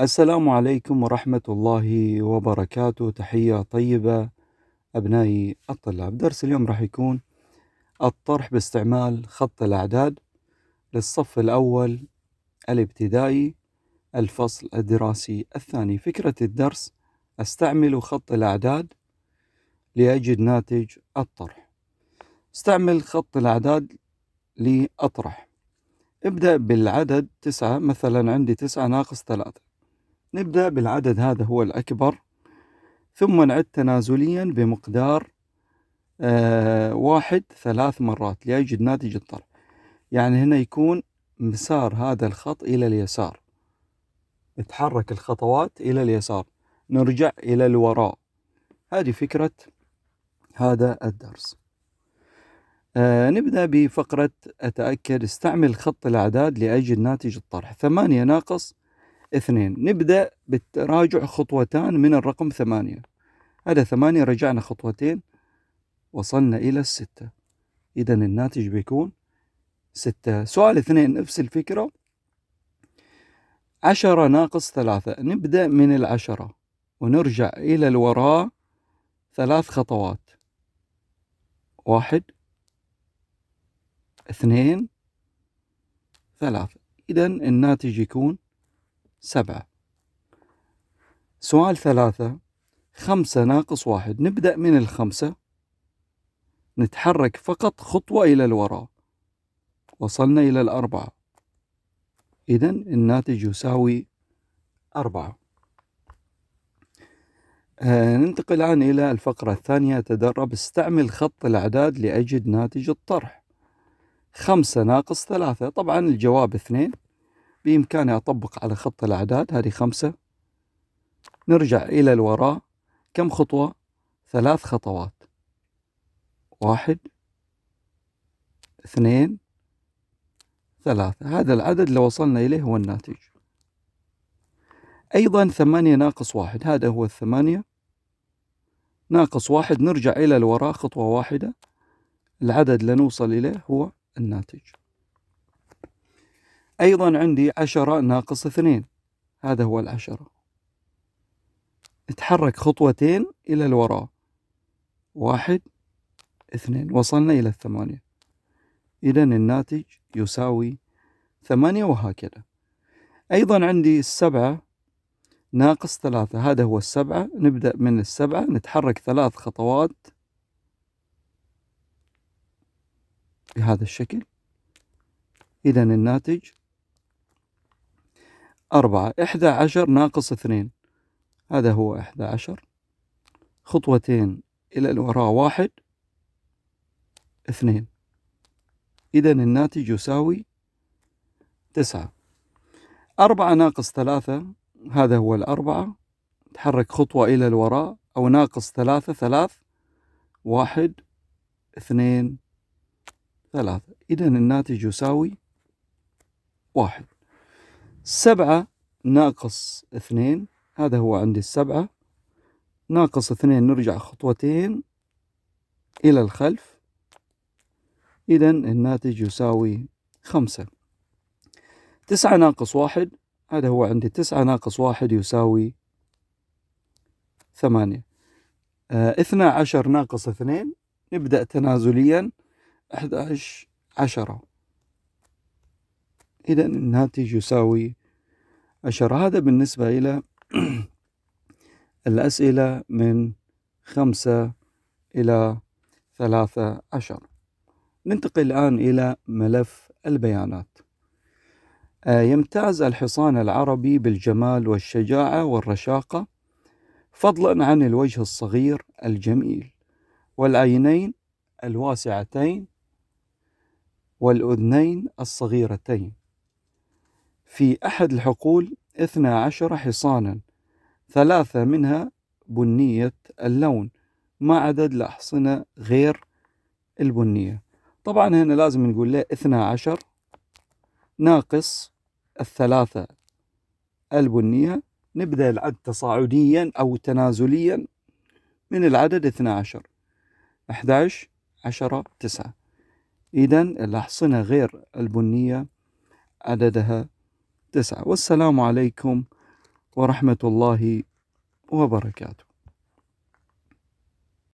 السلام عليكم ورحمة الله وبركاته تحية طيبة أبنائي الطلاب درس اليوم راح يكون الطرح باستعمال خط الأعداد للصف الأول الابتدائي الفصل الدراسي الثاني فكرة الدرس استعمل خط الأعداد لأجد ناتج الطرح استعمل خط الأعداد لأطرح ابدأ بالعدد تسعة مثلا عندي تسعة ناقص ثلاثة نبدأ بالعدد هذا هو الأكبر ثم نعد تنازليا بمقدار آه واحد ثلاث مرات ليجد ناتج الطرح يعني هنا يكون مسار هذا الخط إلى اليسار نتحرك الخطوات إلى اليسار نرجع إلى الوراء هذه فكرة هذا الدرس آه نبدأ بفقرة أتأكد استعمل خط الأعداد لأجل ناتج الطرح ثمانية ناقص اثنين نبدأ بالتراجع خطوتان من الرقم ثمانية هذا ثمانية رجعنا خطوتين وصلنا إلى الستة إذا الناتج بيكون ستة سؤال اثنين نفس الفكرة عشرة ناقص ثلاثة نبدأ من العشرة ونرجع إلى الوراء ثلاث خطوات واحد اثنين ثلاثة إذا الناتج يكون سبعة سؤال ثلاثة خمسة ناقص واحد نبدأ من الخمسة نتحرك فقط خطوة إلى الوراء وصلنا إلى الأربعة إذا الناتج يساوي أربعة آه ننتقل الآن إلى الفقرة الثانية تدرب استعمل خط الأعداد لأجد ناتج الطرح خمسة ناقص ثلاثة طبعا الجواب اثنين بإمكاني أطبق على خط الأعداد هذه خمسة نرجع إلى الوراء كم خطوة؟ ثلاث خطوات واحد اثنين ثلاثة هذا العدد اللي وصلنا إليه هو الناتج أيضا ثمانية ناقص واحد هذا هو الثمانية ناقص واحد نرجع إلى الوراء خطوة واحدة العدد اللي نوصل إليه هو الناتج أيضا عندي عشرة ناقص اثنين هذا هو العشرة اتحرك خطوتين إلى الوراء واحد اثنين وصلنا إلى الثمانية إذا الناتج يساوي ثمانية وهكذا أيضا عندي السبعة ناقص ثلاثة هذا هو السبعة نبدأ من السبعة نتحرك ثلاث خطوات بهذا الشكل إذا الناتج أربعة إحدى عشر ناقص اثنين هذا هو إحدى عشر خطوتين إلى الوراء واحد اثنين إذا الناتج يساوي تسعة أربعة ناقص ثلاثة هذا هو الأربعة تحرك خطوة إلى الوراء أو ناقص ثلاثة ثلاث واحد اثنين ثلاثة إذا الناتج يساوي واحد سبعة ناقص اثنين هذا هو عندي السبعة ناقص اثنين نرجع خطوتين إلى الخلف إذا الناتج يساوي خمسة تسعة ناقص واحد هذا هو عندي تسعة ناقص واحد يساوي ثمانية آه، اثنا عشر ناقص اثنين نبدأ تنازليا أحد عشرة إذا الناتج يساوي عشرة هذا بالنسبة إلى الأسئلة من خمسة إلى ثلاثة عشر ننتقل الآن إلى ملف البيانات آه، يمتاز الحصان العربي بالجمال والشجاعة والرشاقة فضلا عن الوجه الصغير الجميل والعينين الواسعتين والأذنين الصغيرتين في أحد الحقول اثنا عشر حصانا ثلاثة منها بنية اللون ما عدد الأحصنة غير البنية طبعا هنا لازم نقول له اثنا عشر ناقص الثلاثة البنية نبدأ العد تصاعديا أو تنازليا من العدد اثنا عشر 11 عشرة تسعة إذا الأحصنة غير البنية عددها تسعة والسلام عليكم ورحمة الله وبركاته